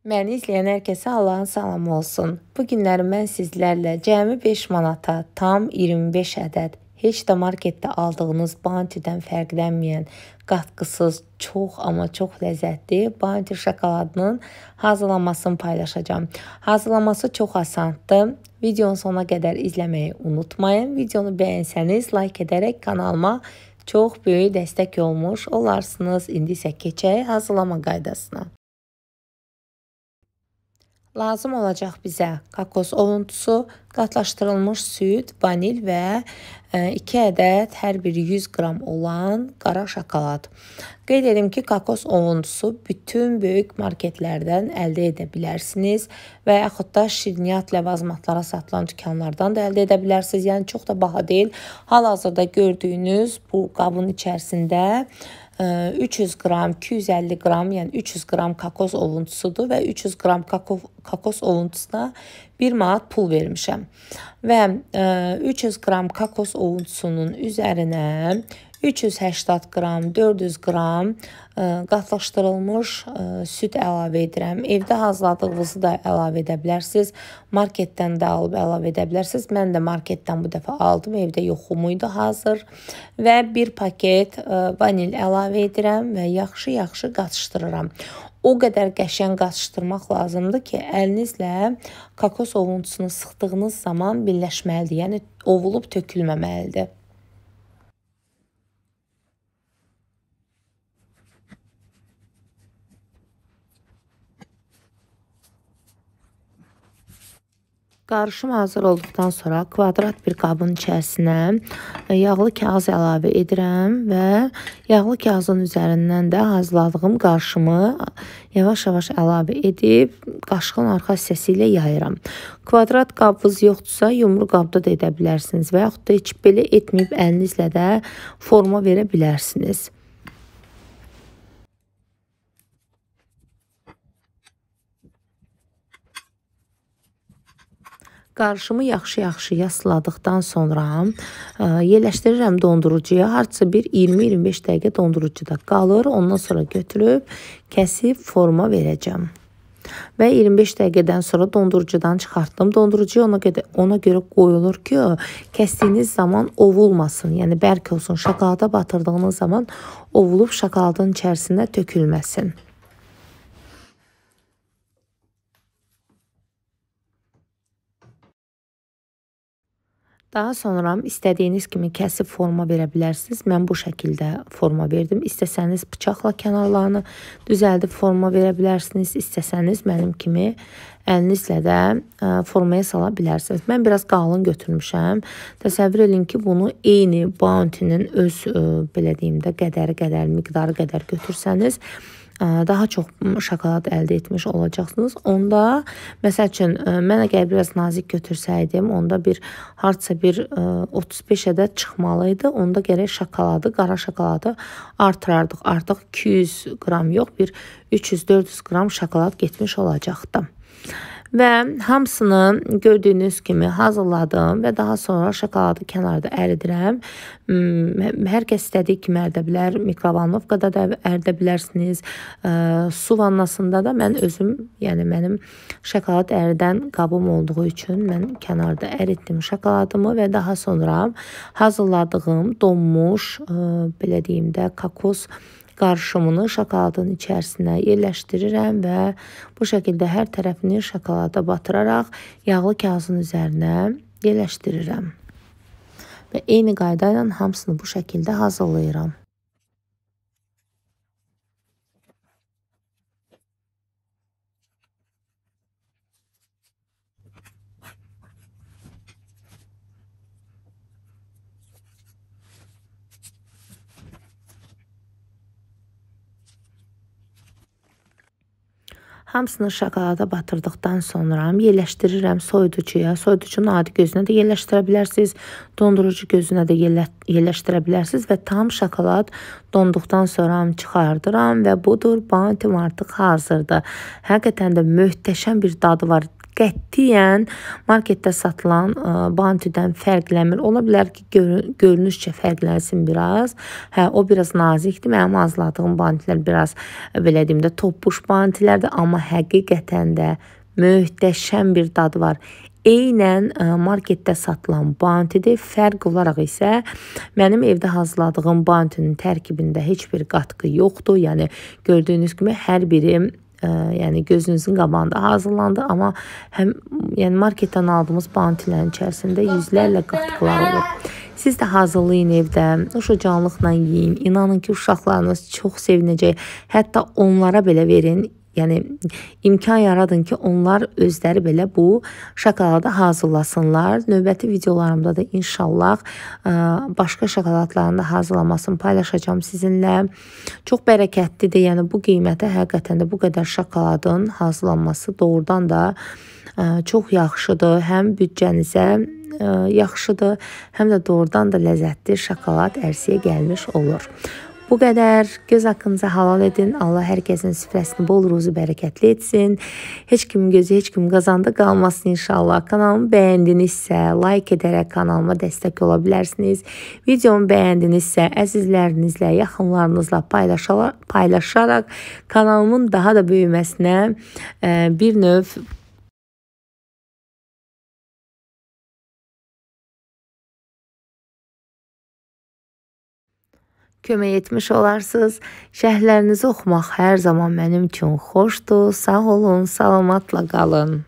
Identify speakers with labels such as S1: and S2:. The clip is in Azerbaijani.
S1: Məni izləyən hər kəsə Allahın salamı olsun. Bu günləri mən sizlərlə cəmi 5 manata, tam 25 ədəd, heç də marketdə aldığınız Bounty-dən fərqlənməyən, qatqısız, çox, amma çox ləzzətli Bounty şokoladının hazırlanmasını paylaşacağam. Hazırlaması çox asandır. Videonu sona qədər izləməyi unutmayın. Videonu bəyənsəniz, like edərək kanalıma çox böyük dəstək olmuş olarsınız. İndi isə keçək hazırlama qaydasına. Lazım olacaq bizə kokos oluntusu, qatlaşdırılmış süd, vanil və 2 e, ədəd hər biri 100 qram olan qara şokolad. Qeyd edim ki, kokos oluntusu bütün böyük marketlərdən əldə edə bilərsiniz və yaxud da şirniyyat ləvazmatlara satılan dükanlardan da əldə edə bilərsiniz. Yəni çox da baha deyil. Hal-hazırda gördüyünüz bu qabın içərisində 300 qram, 250 qram, yəni 300 qram kakos ovuntusudur və 300 qram kakos, kakos ovuntusuna 1 manat pul vermişəm. Və 300 e, qram kakos ovuntusunun üzərinə 380 qram, 400 qram e, qatlaşdırılmış e, süd əlavə edirəm. Evdə hazırladığınızı da əlavə edə bilərsiniz. Marketdən də alıb əlavə edə bilərsiniz. Mən də marketdən bu dəfə aldım. Evdə yoxum idi hazır. Və bir paket e, vanil əlavə edirəm və yaxşı-yaxşı qatışdırıram. O qədər qəşəng qatışdırmaq lazımdır ki, əlinizlə kokos ovuntusunu sıxdığınız zaman birləşməlidir. Yəni ovulub tökülməməlidir. Qarışım hazır olduqdan sonra kvadrat bir qabın içərisinə e, yağlı kağız əlavə edirəm və yağlı kağızın üzərindən də hazırladığım qarışımı yavaş-yavaş əlavə edib qaşığın arxa hissəsi ilə yayıram. Kvadrat qabınız yoxdursa, yumru qabda da edə bilərsiniz və yaxud da heç belə etməyib əlinizlə də forma verə bilərsiniz. Qarışımı yaxşı-yaxşı yasladıqdan sonra e, yerləşdirirəm dondurucuya. Hardasa bir 20-25 dəqiqə dondurucuda qalır. Ondan sonra götürüb kəsib forma verəcəm. Və 25 dəqiqədən sonra dondurucudan çıxartdım. Dondurucuya ona görə, ona görə qoyulur ki, kəsdiyiniz zaman ovulmasın, yəni bərk olsun. Şokolada batırdığınız zaman ovulub şokoladın içərisinə tökülməsin. Daha sonra istədiyiniz kimi kəsib forma verə bilərsiniz. Mən bu şəkildə forma verdim. İstəsəniz bıçaqla kənarlarını düzəldib forma verə bilərsiniz. İstəsəniz mənim kimi əlinizlə də e, formaya sala bilərsiniz. Mən biraz qalın götürmüşəm. Təsəvvür edin ki, bunu eyni bounty-nin öz, e, belə deyim də, qədəri qədər, miqdarı qədər götürsəniz, daha çox şokolad əldə etmiş olacaqsınız. Onda məsəl üçün mən əgər biraz nazik götürsəydim, onda bir hardsa bir 35 ədəd çıxmalı idi. Onda gərək şokoladı, qara şokoladı artırardıq. Artıq 200 qram yox, bir 300-400 qram şokolad getmiş olacaqdı. Və hamısını gördüyünüz kimi hazırladım və daha sonra şokoladı kənarda əridirəm. Hmm, hər kəs istədiyi kimi əridə bilər, mikrovalnovkada da əridə bilərsiniz. Su vannasında da mən özüm, yəni mənim şokolad əridən qabım olduğu üçün mən kənarda əritdim şokoladımı və daha sonra hazırladığım donmuş, belə deyim də, kokos qarışımını şokoladın içərisinə yerləşdirirəm və bu şəkildə hər tərəfini şokolada batıraraq yağlı kağızın üzərinə yerləşdirirəm. Və eyni qayda ilə hamısını bu şəkildə hazırlayıram. Hamısını şokolada batırdıqdan sonra yerləşdirirəm soyuducuya. Soyuducunun adi gözünə də yerləşdirə bilərsiniz, dondurucu gözünə də yerlə yerləşdirə bilərsiniz və tam şokolad donduqdan sonra çıxardıram və budur, bantim artıq hazırdır. Həqiqətən də möhtəşəm bir dadı var qətiyyən marketdə satılan e, Bounty-dən fərqlənmir. Ola bilər ki, gör görünüşcə fərqlənsin biraz. Hə, o biraz nazikdir. Mənim arzuladığım Bounty-lər biraz e, belə deyim də toppuş Bounty-lərdir, amma həqiqətən də möhtəşəm bir dadı var eynən e, marketdə satılan bantidir. Fərq olaraq isə mənim evdə hazırladığım bantinin tərkibində heç bir qatqı yoxdur. Yəni gördüyünüz kimi hər biri ə, yəni gözünüzün qabağında hazırlandı, amma həm yəni marketdən aldığımız bantilərin içərisində yüzlərlə qatqılar olur. Siz də hazırlayın evdə, uşaqcanlıqla yeyin. İnanın ki, uşaqlarınız çox sevinəcək. Hətta onlara belə verin. Yəni imkan yaradın ki, onlar özləri belə bu şokoladı hazırlasınlar. Növbəti videolarımda da inşallah başqa şokoladların da hazırlamasını paylaşacağam sizinlə. Çox bərəkətlidir. Yəni bu qiymətə həqiqətən də bu qədər şokoladın hazırlanması doğrudan da çox yaxşıdır. Həm büdcənizə yaxşıdır, həm də doğrudan da ləzzətli şokolad ərsiyə gəlmiş olur. Bu qədər göz haqqınıza halal edin. Allah hər kəsin süfrəsini bol ruzu bərəkətli etsin. Heç kimin gözü heç kimin qazanda qalmasın inşallah. Kanalımı bəyəndinizsə, like edərək kanalıma dəstək ola bilərsiniz. Videomu bəyəndinizsə, əzizlərinizlə, yaxınlarınızla paylaşaraq kanalımın daha da böyüməsinə e, bir növ kömək etmiş olarsınız. Şərhlərinizi oxumaq hər zaman mənim üçün xoşdur. Sağ olun, salamatla qalın.